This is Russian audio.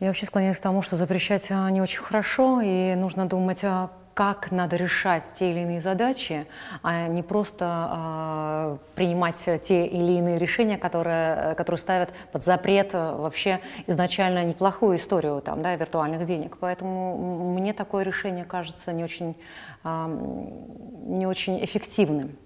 Я вообще склоняюсь к тому, что запрещать а, не очень хорошо, и нужно думать, а, как надо решать те или иные задачи, а не просто э, принимать те или иные решения, которые, э, которые ставят под запрет э, вообще изначально неплохую историю там, да, виртуальных денег. Поэтому мне такое решение кажется не очень, э, не очень эффективным.